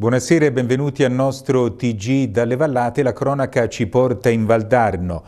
Buonasera e benvenuti al nostro TG dalle Vallate. La cronaca ci porta in Valdarno.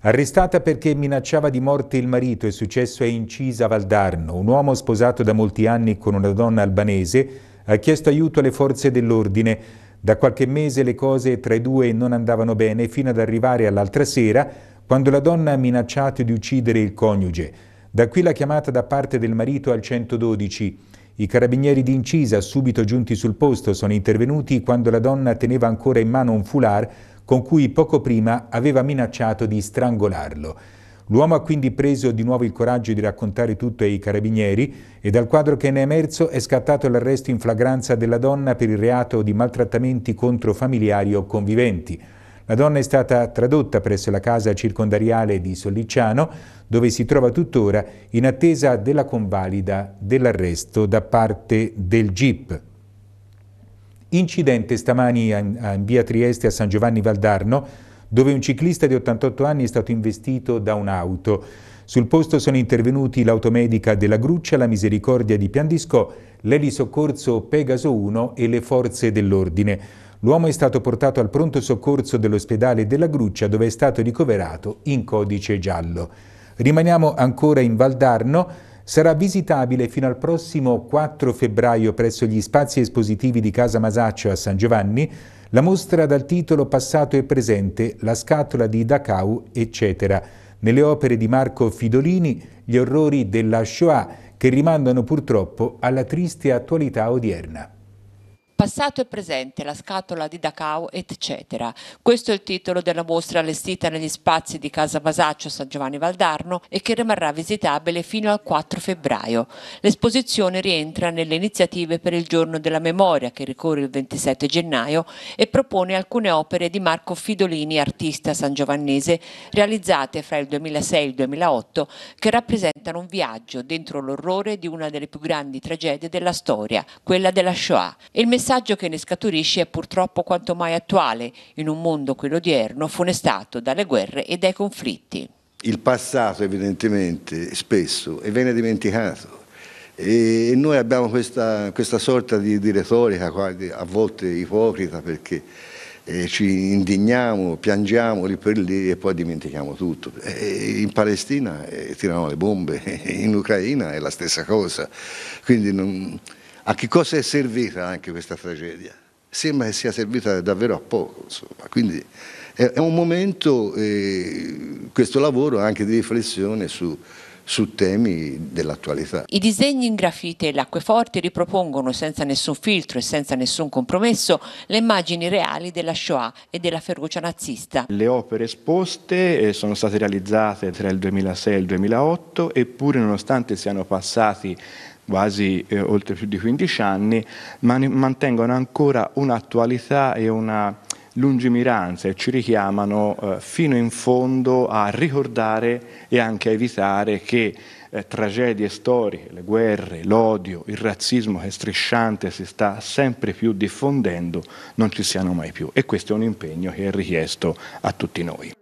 Arrestata perché minacciava di morte il marito, è successo a Incisa Valdarno. Un uomo sposato da molti anni con una donna albanese ha chiesto aiuto alle forze dell'ordine. Da qualche mese le cose tra i due non andavano bene fino ad arrivare all'altra sera quando la donna ha minacciato di uccidere il coniuge. Da qui la chiamata da parte del marito al 112. I carabinieri di Incisa, subito giunti sul posto, sono intervenuti quando la donna teneva ancora in mano un foulard con cui poco prima aveva minacciato di strangolarlo. L'uomo ha quindi preso di nuovo il coraggio di raccontare tutto ai carabinieri e dal quadro che ne è emerso è scattato l'arresto in flagranza della donna per il reato di maltrattamenti contro familiari o conviventi. La donna è stata tradotta presso la casa circondariale di Sollicciano, dove si trova tuttora in attesa della convalida dell'arresto da parte del GIP. Incidente stamani in via Trieste a San Giovanni Valdarno, dove un ciclista di 88 anni è stato investito da un'auto. Sul posto sono intervenuti l'automedica della Gruccia, la Misericordia di Piandisco, l'elisoccorso Pegaso 1 e le forze dell'ordine. L'uomo è stato portato al pronto soccorso dell'ospedale della Gruccia dove è stato ricoverato in codice giallo. Rimaniamo ancora in Valdarno, sarà visitabile fino al prossimo 4 febbraio presso gli spazi espositivi di Casa Masaccio a San Giovanni la mostra dal titolo Passato e presente, la scatola di Dachau, eccetera, nelle opere di Marco Fidolini, gli orrori della Shoah che rimandano purtroppo alla triste attualità odierna. Passato e presente, la scatola di Dacao, eccetera. Questo è il titolo della mostra allestita negli spazi di Casa Masaccio San Giovanni Valdarno e che rimarrà visitabile fino al 4 febbraio. L'esposizione rientra nelle iniziative per il Giorno della Memoria che ricorre il 27 gennaio e propone alcune opere di Marco Fidolini, artista sangiovannese, realizzate fra il 2006 e il 2008 che rappresentano un viaggio dentro l'orrore di una delle più grandi tragedie della storia, quella della Shoah. Il messaggio messaggio che ne scaturisce è purtroppo quanto mai attuale in un mondo, quello odierno, funestato dalle guerre e dai conflitti. Il passato evidentemente spesso viene dimenticato e noi abbiamo questa, questa sorta di, di, retorica a volte ipocrita perché eh, ci indigniamo, piangiamo lì per lì e poi dimentichiamo tutto. E in Palestina eh, tirano le bombe, in Ucraina è la stessa cosa. Quindi non, a che cosa è servita anche questa tragedia? Sembra che sia servita davvero a poco, insomma. Quindi è un momento, eh, questo lavoro, anche di riflessione su, su temi dell'attualità. I disegni in grafite e l'acqueforte ripropongono senza nessun filtro e senza nessun compromesso le immagini reali della Shoah e della ferocia nazista. Le opere esposte eh, sono state realizzate tra il 2006 e il 2008 eppure nonostante siano passati quasi eh, oltre più di 15 anni, ma mantengono ancora un'attualità e una lungimiranza e ci richiamano eh, fino in fondo a ricordare e anche a evitare che eh, tragedie storiche, le guerre, l'odio, il razzismo che strisciante si sta sempre più diffondendo non ci siano mai più e questo è un impegno che è richiesto a tutti noi.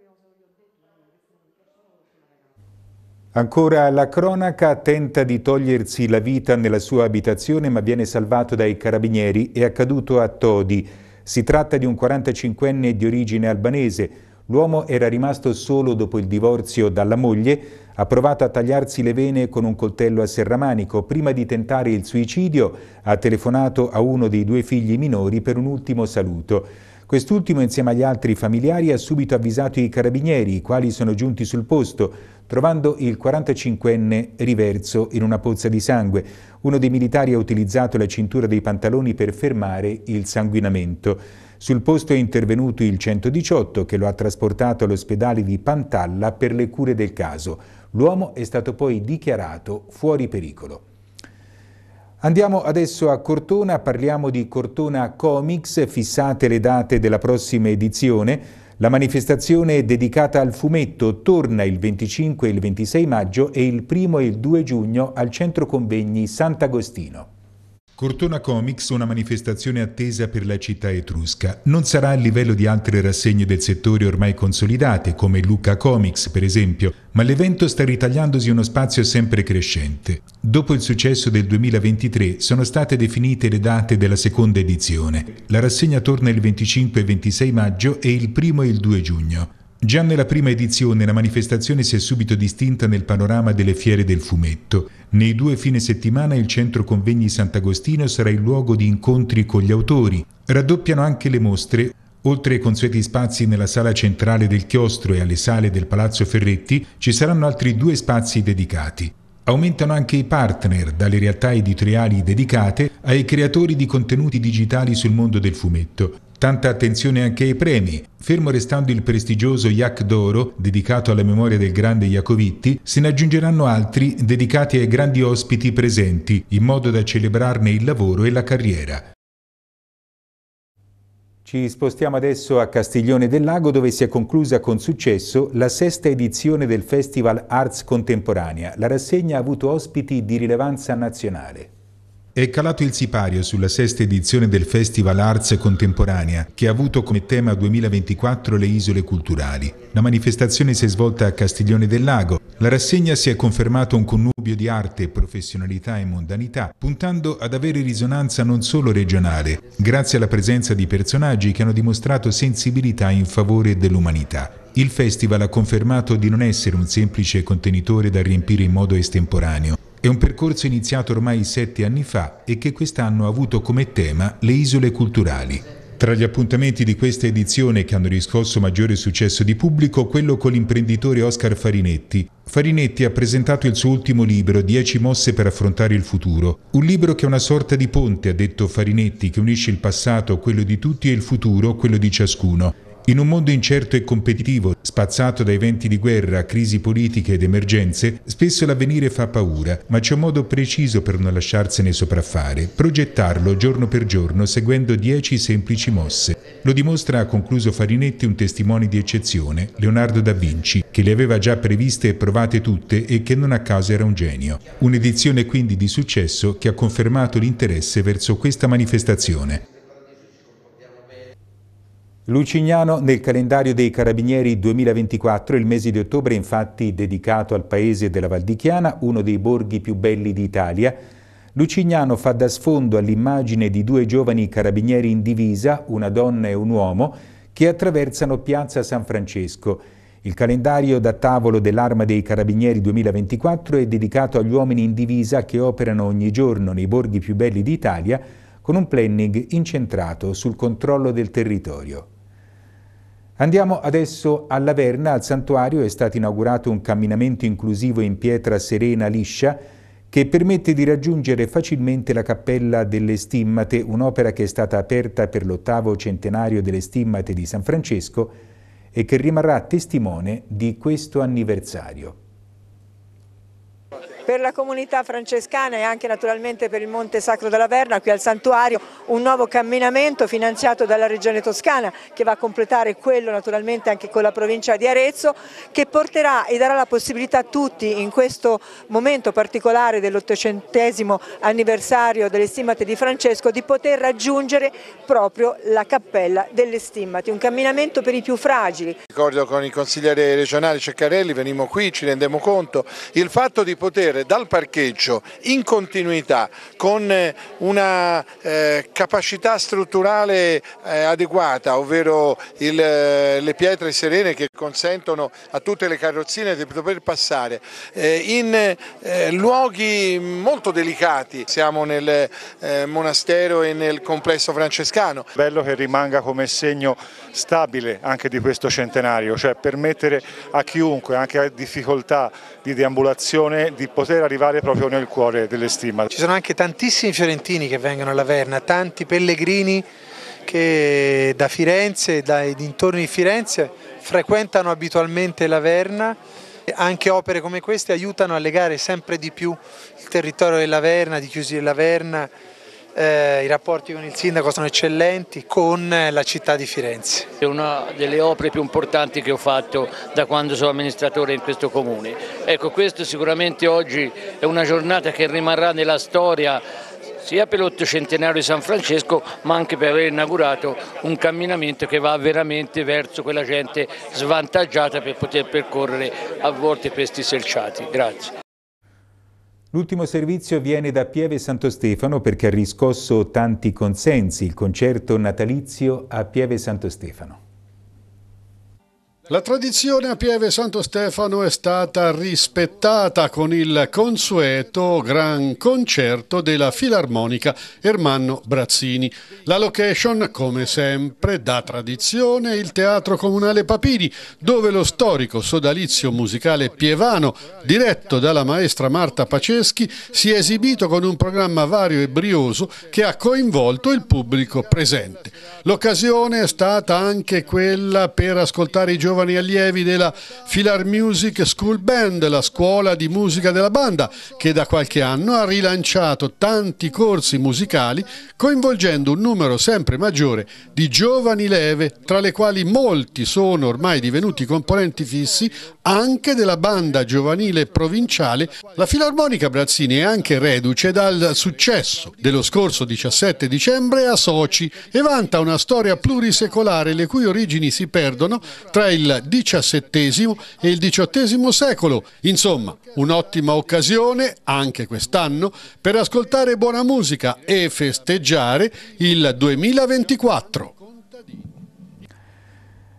Ancora la cronaca tenta di togliersi la vita nella sua abitazione ma viene salvato dai carabinieri, è accaduto a Todi. Si tratta di un 45enne di origine albanese. L'uomo era rimasto solo dopo il divorzio dalla moglie, ha provato a tagliarsi le vene con un coltello a serramanico. Prima di tentare il suicidio ha telefonato a uno dei due figli minori per un ultimo saluto. Quest'ultimo, insieme agli altri familiari, ha subito avvisato i carabinieri, i quali sono giunti sul posto trovando il 45enne riverso in una pozza di sangue. Uno dei militari ha utilizzato la cintura dei pantaloni per fermare il sanguinamento. Sul posto è intervenuto il 118 che lo ha trasportato all'ospedale di Pantalla per le cure del caso. L'uomo è stato poi dichiarato fuori pericolo. Andiamo adesso a Cortona, parliamo di Cortona Comics, fissate le date della prossima edizione. La manifestazione dedicata al fumetto torna il 25 e il 26 maggio e il 1 e il 2 giugno al Centro Convegni Sant'Agostino. Cortona Comics, una manifestazione attesa per la città etrusca, non sarà a livello di altre rassegne del settore ormai consolidate, come Luca Comics per esempio, ma l'evento sta ritagliandosi uno spazio sempre crescente. Dopo il successo del 2023 sono state definite le date della seconda edizione. La rassegna torna il 25 e 26 maggio e il primo e il 2 giugno. Già nella prima edizione la manifestazione si è subito distinta nel panorama delle fiere del fumetto. Nei due fine settimana il centro convegni Sant'Agostino sarà il luogo di incontri con gli autori. Raddoppiano anche le mostre. Oltre ai consueti spazi nella sala centrale del chiostro e alle sale del Palazzo Ferretti, ci saranno altri due spazi dedicati. Aumentano anche i partner, dalle realtà editoriali dedicate ai creatori di contenuti digitali sul mondo del fumetto. Tanta attenzione anche ai premi. Fermo restando il prestigioso Yak d'Oro, dedicato alla memoria del grande Iacovitti, se ne aggiungeranno altri dedicati ai grandi ospiti presenti, in modo da celebrarne il lavoro e la carriera. Ci spostiamo adesso a Castiglione del Lago dove si è conclusa con successo la sesta edizione del Festival Arts Contemporanea. La rassegna ha avuto ospiti di rilevanza nazionale. È calato il sipario sulla sesta edizione del Festival Arts Contemporanea, che ha avuto come tema 2024 le isole culturali. La manifestazione si è svolta a Castiglione del Lago. La rassegna si è confermato un connubio di arte, professionalità e mondanità, puntando ad avere risonanza non solo regionale, grazie alla presenza di personaggi che hanno dimostrato sensibilità in favore dell'umanità. Il festival ha confermato di non essere un semplice contenitore da riempire in modo estemporaneo, è un percorso iniziato ormai sette anni fa e che quest'anno ha avuto come tema le isole culturali. Tra gli appuntamenti di questa edizione che hanno riscosso maggiore successo di pubblico, quello con l'imprenditore Oscar Farinetti. Farinetti ha presentato il suo ultimo libro, 10 mosse per affrontare il futuro. Un libro che è una sorta di ponte, ha detto Farinetti, che unisce il passato, quello di tutti, e il futuro, quello di ciascuno. In un mondo incerto e competitivo, spazzato da eventi di guerra, crisi politiche ed emergenze, spesso l'avvenire fa paura, ma c'è un modo preciso per non lasciarsene sopraffare, progettarlo giorno per giorno seguendo dieci semplici mosse. Lo dimostra, ha concluso Farinetti, un testimone di eccezione, Leonardo da Vinci, che le aveva già previste e provate tutte e che non a caso era un genio. Un'edizione quindi di successo che ha confermato l'interesse verso questa manifestazione. Lucignano nel calendario dei Carabinieri 2024, il mese di ottobre infatti dedicato al paese della Valdichiana, uno dei borghi più belli d'Italia, Lucignano fa da sfondo all'immagine di due giovani carabinieri in divisa, una donna e un uomo, che attraversano Piazza San Francesco. Il calendario da tavolo dell'Arma dei Carabinieri 2024 è dedicato agli uomini in divisa che operano ogni giorno nei borghi più belli d'Italia con un planning incentrato sul controllo del territorio. Andiamo adesso alla Verna, al santuario è stato inaugurato un camminamento inclusivo in pietra serena liscia che permette di raggiungere facilmente la Cappella delle Stimmate, un'opera che è stata aperta per l'ottavo centenario delle Stimmate di San Francesco e che rimarrà testimone di questo anniversario per la comunità francescana e anche naturalmente per il Monte Sacro della Verna, qui al santuario, un nuovo camminamento finanziato dalla Regione Toscana che va a completare quello naturalmente anche con la provincia di Arezzo, che porterà e darà la possibilità a tutti in questo momento particolare dell'ottocentesimo anniversario delle stimmate di Francesco di poter raggiungere proprio la cappella delle stimmate, un camminamento per i più fragili. Ricordo con il consigliere regionale Ceccarelli, venimmo qui, ci rendiamo conto, il fatto di poter accedere dal parcheggio in continuità con eh, una eh, capacità strutturale eh, adeguata, ovvero il, eh, le pietre serene che consentono a tutte le carrozzine di poter passare, eh, in eh, luoghi molto delicati, siamo nel monastero e nel complesso francescano. Bello che rimanga come segno stabile anche di questo centenario, cioè permettere a chiunque, anche a difficoltà di deambulazione, di poter poter arrivare proprio nel cuore dell'estima. Ci sono anche tantissimi fiorentini che vengono alla Verna, tanti pellegrini che da Firenze, dai dintorni di Firenze, frequentano abitualmente la Verna. Anche opere come queste aiutano a legare sempre di più il territorio della Verna, di Chiusi della Verna eh, i rapporti con il sindaco sono eccellenti, con eh, la città di Firenze. È una delle opere più importanti che ho fatto da quando sono amministratore in questo comune. Ecco, questo sicuramente oggi è una giornata che rimarrà nella storia sia per l'ottocentenario di San Francesco ma anche per aver inaugurato un camminamento che va veramente verso quella gente svantaggiata per poter percorrere a volte questi selciati. Grazie. L'ultimo servizio viene da Pieve Santo Stefano perché ha riscosso tanti consensi il concerto natalizio a Pieve Santo Stefano. La tradizione a Pieve Santo Stefano è stata rispettata con il consueto gran concerto della filarmonica Ermanno Brazzini. La location, come sempre, da tradizione il Teatro Comunale Papini, dove lo storico sodalizio musicale pievano, diretto dalla maestra Marta Paceschi, si è esibito con un programma vario e brioso che ha coinvolto il pubblico presente. L'occasione è stata anche quella per ascoltare i giornali giovani allievi della Filar Music School Band, la scuola di musica della banda, che da qualche anno ha rilanciato tanti corsi musicali, coinvolgendo un numero sempre maggiore di giovani leve, tra le quali molti sono ormai divenuti componenti fissi anche della banda giovanile provinciale. La Filarmonica Brazzini è anche reduce dal successo dello scorso 17 dicembre a Sochi e vanta una storia plurisecolare le cui origini si perdono tra il il XVII e il XVIII secolo. Insomma, un'ottima occasione, anche quest'anno, per ascoltare buona musica e festeggiare il 2024.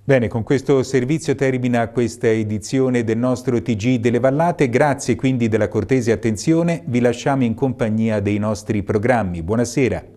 Bene, con questo servizio termina questa edizione del nostro TG delle Vallate. Grazie quindi della cortese attenzione. Vi lasciamo in compagnia dei nostri programmi. Buonasera.